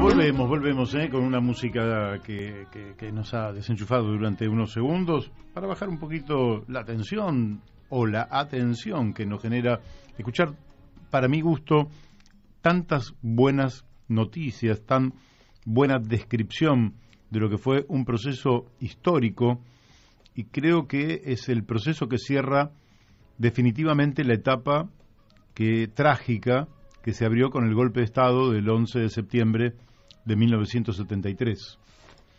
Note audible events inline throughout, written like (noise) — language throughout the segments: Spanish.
volvemos, volvemos ¿eh? con una música que, que, nos ha desenchufado durante unos segundos para bajar un poquito la tensión o la atención que nos genera escuchar, para mi gusto, tantas buenas noticias, tan buena descripción de lo que fue un proceso histórico y creo que es el proceso que cierra definitivamente la etapa que trágica que se abrió con el golpe de Estado del 11 de septiembre de 1973.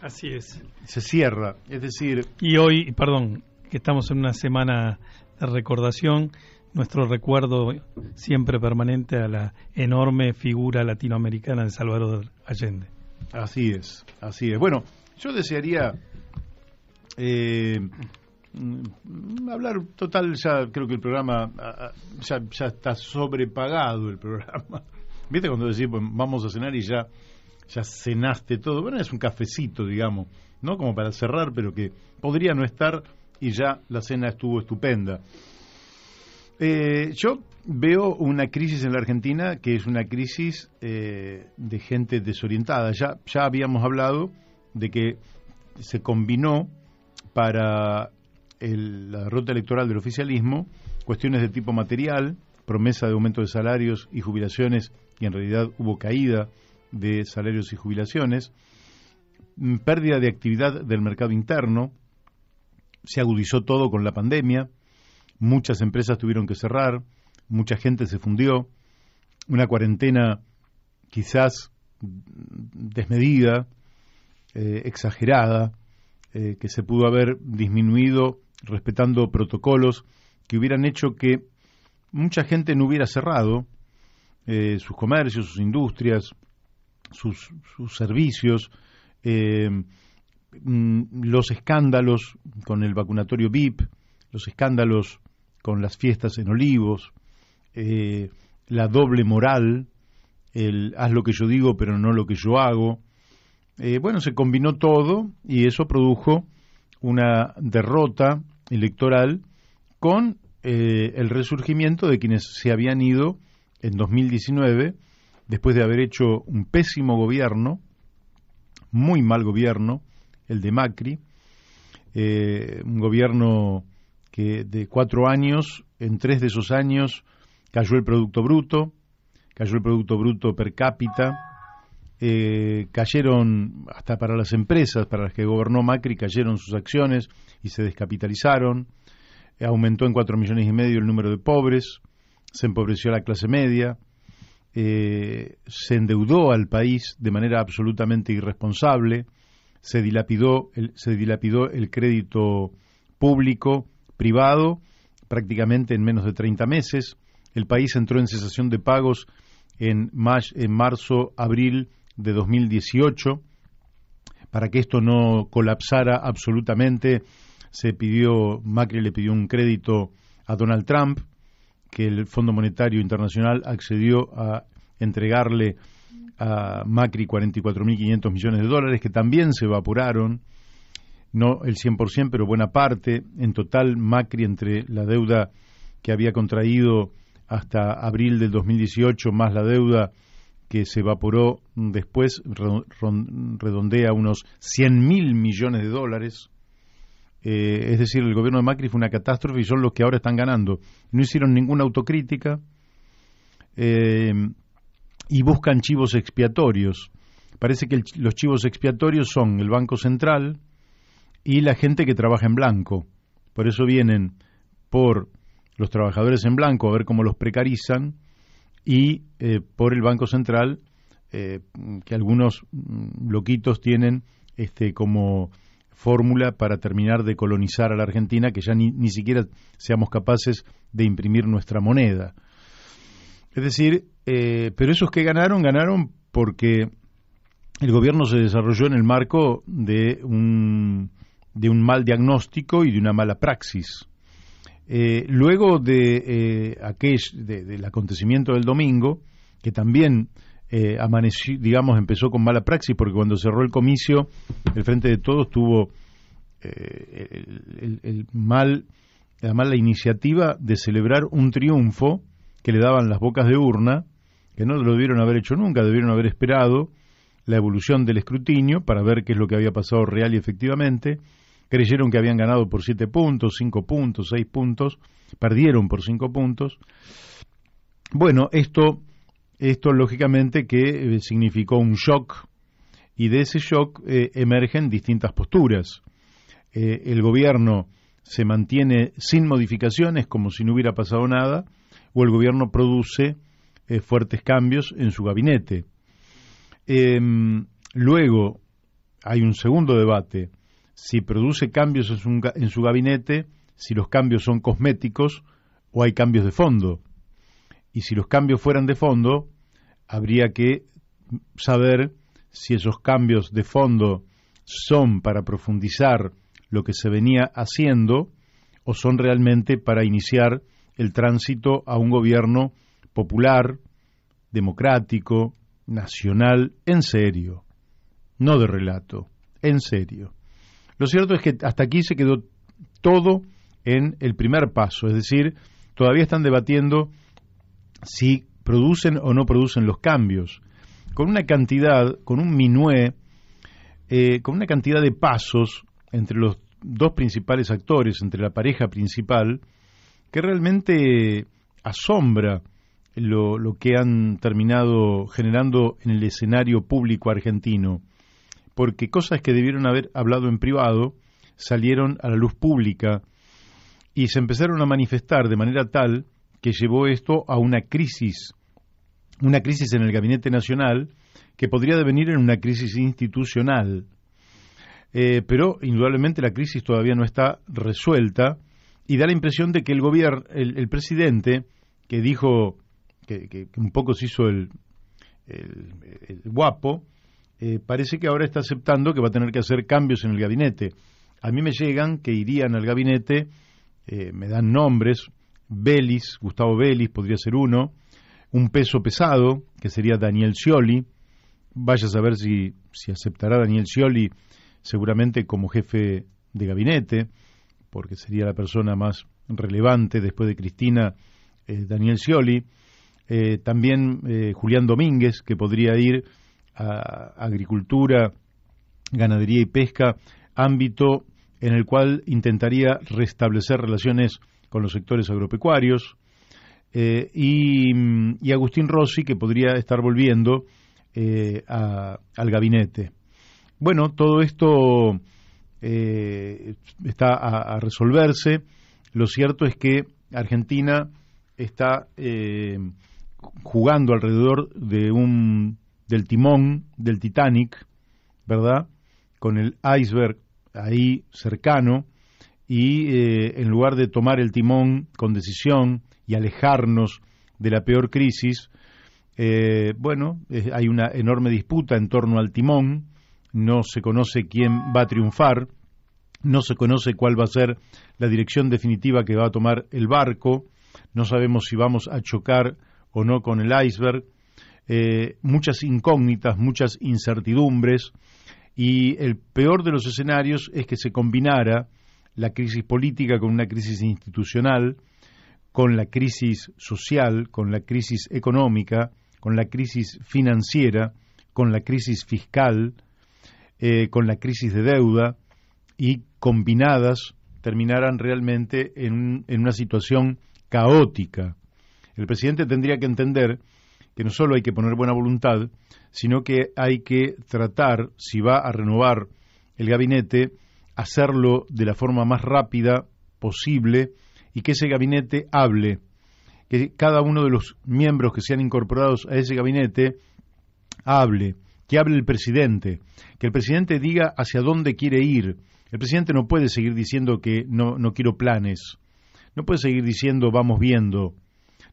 Así es. Se cierra, es decir... Y hoy, perdón, que estamos en una semana de recordación, nuestro recuerdo siempre permanente a la enorme figura latinoamericana de Salvador Allende. Así es, así es. Bueno, yo desearía eh, hablar total, ya creo que el programa ya, está sobrepagado el programa. (laughs) ¿Viste cuando decimos pues, vamos a cenar y ya ya cenaste todo. Bueno, es un cafecito, digamos, ¿no? Como para cerrar, pero que podría no estar y ya la cena estuvo estupenda. Eh, yo veo una crisis en la Argentina que es una crisis eh, de gente desorientada. Ya, ya habíamos hablado de que se combinó para la derrota electoral del oficialismo cuestiones de tipo material, promesa de aumento de salarios y jubilaciones, y en realidad hubo caída de salarios y jubilaciones, mm, pérdida de actividad del mercado interno, se agudizó todo con la pandemia, muchas empresas tuvieron que cerrar, mucha gente se fundió, una cuarentena quizás desmedida, eh, exagerada, eh, que se pudo haber disminuido respetando protocolos que hubieran hecho que mucha gente no hubiera cerrado eh, sus comercios, sus industrias, sus, servicios, eh, mm, los escándalos con el vacunatorio VIP, los escándalos con las fiestas en Olivos, eh, la doble moral, el haz lo que yo digo pero no lo que yo hago. Eh, bueno, se combinó todo y eso produjo una derrota electoral con el resurgimiento de quienes se habían ido en 2019 después de haber hecho un pésimo gobierno, muy mal gobierno, el de Macri, eh, un gobierno que de cuatro años, en tres de esos años cayó el Producto Bruto, cayó el Producto Bruto per cápita, eh, cayeron hasta para las empresas, para las que gobernó Macri, cayeron sus acciones y se descapitalizaron, aumentó en cuatro millones y medio el número de pobres, se empobreció la clase media, eh, se endeudó al país de manera absolutamente irresponsable, se dilapidó el, se dilapidó el crédito público, privado, prácticamente en menos de 30 meses. El país entró en cesación de pagos en, en marzo, abril de 2018. Para que esto no colapsara absolutamente, se pidió, Macri le pidió un crédito a Donald Trump que el Fondo Monetario Internacional accedió a entregarle a Macri 44.500 millones de dólares que también se evaporaron, no el 100%, pero buena parte. En total, Macri entre la deuda que había contraído hasta abril del 2018 más la deuda que se evaporó después redondea unos 100.000 mil millones de dólares eh, es decir, el gobierno de Macri fue una catástrofe y son los que ahora están ganando. No hicieron ninguna autocrítica eh, y buscan chivos expiatorios. Parece que los chivos expiatorios son el Banco Central y la gente que trabaja en blanco. Por eso vienen por los trabajadores en blanco a ver cómo los precarizan y eh, por el Banco Central, que algunos mm, loquitos tienen este, como fórmula para terminar de colonizar a la Argentina, que ya ni, siquiera seamos capaces de imprimir nuestra moneda. Es decir, eh, pero esos que ganaron, ganaron porque el gobierno se desarrolló en el marco de un, de un mal diagnóstico y de una mala praxis. Eh, luego de, eh, aquel, del acontecimiento del domingo, que también eh, amaneció, digamos, empezó con mala praxis, porque cuando cerró el comicio, el Frente de Todos tuvo eh, el, mal, la mala iniciativa de celebrar un triunfo que le daban las bocas de urna, que no lo debieron haber hecho nunca, debieron haber esperado la evolución del escrutinio para ver qué es lo que había pasado real y efectivamente. Creyeron que habían ganado por 7 puntos, 5 puntos, 6 puntos, perdieron por 5 puntos. Bueno, esto esto lógicamente que eh, significó un shock y de ese shock eh, emergen distintas posturas. Eh, el gobierno se mantiene sin modificaciones como si no hubiera pasado nada o el gobierno produce fuertes cambios en su gabinete. Em, luego hay un segundo debate, si produce cambios en su gabinete, si los cambios son cosméticos o hay cambios de fondo y si los cambios fueran de fondo, habría que saber si esos cambios de fondo son para profundizar lo que se venía haciendo o son realmente para iniciar el tránsito a un gobierno popular, democrático, nacional, en serio, no de relato, en serio. Lo cierto es que hasta aquí se quedó todo en el primer paso, es decir, todavía están debatiendo si producen o no producen los cambios, con una cantidad, con un minué, eh, con una cantidad de pasos entre los dos principales actores, entre la pareja principal, que realmente asombra lo, lo, que han terminado generando en el escenario público argentino, porque cosas que debieron haber hablado en privado salieron a la luz pública y se empezaron a manifestar de manera tal que llevó esto a una crisis, una crisis en el Gabinete Nacional que podría devenir en una crisis institucional. Eh, pero indudablemente la crisis todavía no está resuelta y da la impresión de que el gobierno, el, presidente, que dijo que, un poco se hizo el, guapo, eh, parece que ahora está aceptando que va a tener que hacer cambios en el gabinete. A mí me llegan que irían al gabinete, eh, me dan nombres, Belis, Gustavo Belis podría ser uno, un peso pesado, que sería Daniel Scioli, vaya a saber si, aceptará Daniel Scioli seguramente como jefe de gabinete, porque sería la persona más relevante después de Cristina, eh, Daniel Scioli, eh, también eh, Julián Domínguez, que podría ir a agricultura, ganadería y pesca, ámbito en el cual intentaría restablecer relaciones con los sectores agropecuarios, eh, mm, y, Agustín Rossi, que podría estar volviendo eh, al gabinete. Bueno, todo esto eh, está a, resolverse. Lo cierto es que Argentina está jugando alrededor de un del timón del Titanic, ¿verdad? Con el iceberg ahí cercano y eh, en lugar de tomar el timón con decisión y alejarnos de la peor crisis, eh, bueno, eh, hay una enorme disputa en torno al timón, no se conoce quién va a triunfar, no se conoce cuál va a ser la dirección definitiva que va a tomar el barco, no sabemos si vamos a chocar o no con el iceberg, muchas incógnitas, muchas incertidumbres, y el peor de los escenarios es que se combinara la crisis política con una crisis institucional, con la crisis social, con la crisis económica, con la crisis financiera, con la crisis fiscal, eh, con la crisis de deuda y combinadas terminarán realmente en, en una situación caótica. El presidente tendría que entender que no solo hay que poner buena voluntad, sino que hay que tratar, si va a renovar el gabinete, hacerlo de la forma más rápida posible y que ese gabinete hable, que cada uno de los miembros que sean incorporados a ese gabinete hable, que hable el presidente, que el presidente diga hacia dónde quiere ir. El presidente no puede seguir diciendo que no, no quiero planes, no puede seguir diciendo vamos viendo,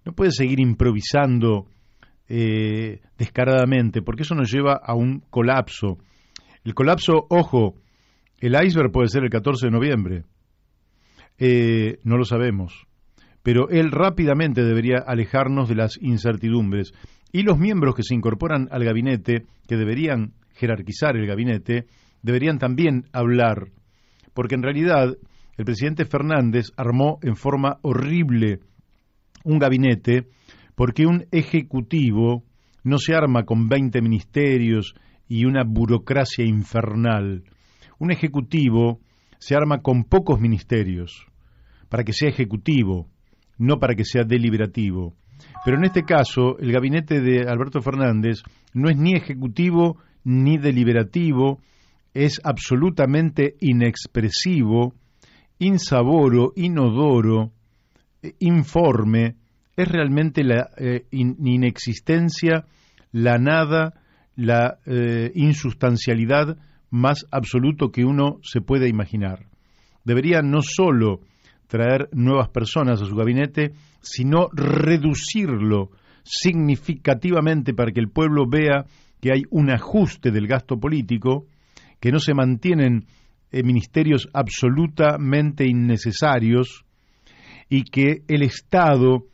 no puede seguir improvisando eh, descaradamente, porque eso nos lleva a un colapso. El colapso, ojo, el iceberg puede ser el 14 de noviembre. Eh, no lo sabemos. Pero él rápidamente debería alejarnos de las incertidumbres. Y los miembros que se incorporan al gabinete, que deberían jerarquizar el gabinete, deberían también hablar. Porque en realidad el presidente Fernández armó en forma horrible un gabinete porque un ejecutivo no se arma con 20 ministerios y una burocracia infernal un ejecutivo se arma con pocos ministerios para que sea ejecutivo, no para que sea deliberativo. Pero en este caso, el gabinete de Alberto Fernández no es ni ejecutivo ni deliberativo, es absolutamente inexpresivo, insaboro, inodoro, eh, informe, es realmente la eh, inexistencia, la nada, la eh, insustancialidad más absoluto que uno se puede imaginar. Debería no solo traer nuevas personas a su gabinete, sino reducirlo significativamente para que el pueblo vea que hay un ajuste del gasto político, que no se mantienen eh, ministerios absolutamente innecesarios y que el Estado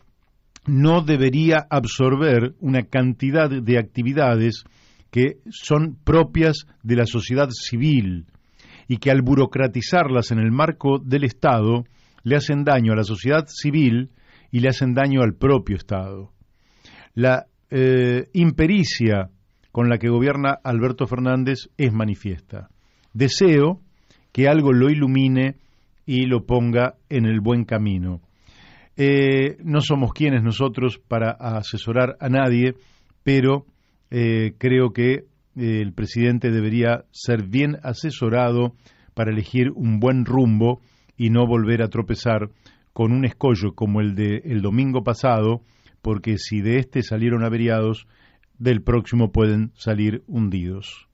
no debería absorber una cantidad de actividades que son propias de la sociedad civil y que al burocratizarlas en el marco del Estado le hacen daño a la sociedad civil y le hacen daño al propio Estado. La eh, impericia con la que gobierna Alberto Fernández es manifiesta. Deseo que algo lo ilumine y lo ponga en el buen camino. Eh, no somos quienes nosotros para asesorar a nadie, pero eh, creo que eh, el presidente debería ser bien asesorado para elegir un buen rumbo y no volver a tropezar con un escollo como el de el domingo pasado, porque si de este salieron averiados, del próximo pueden salir hundidos.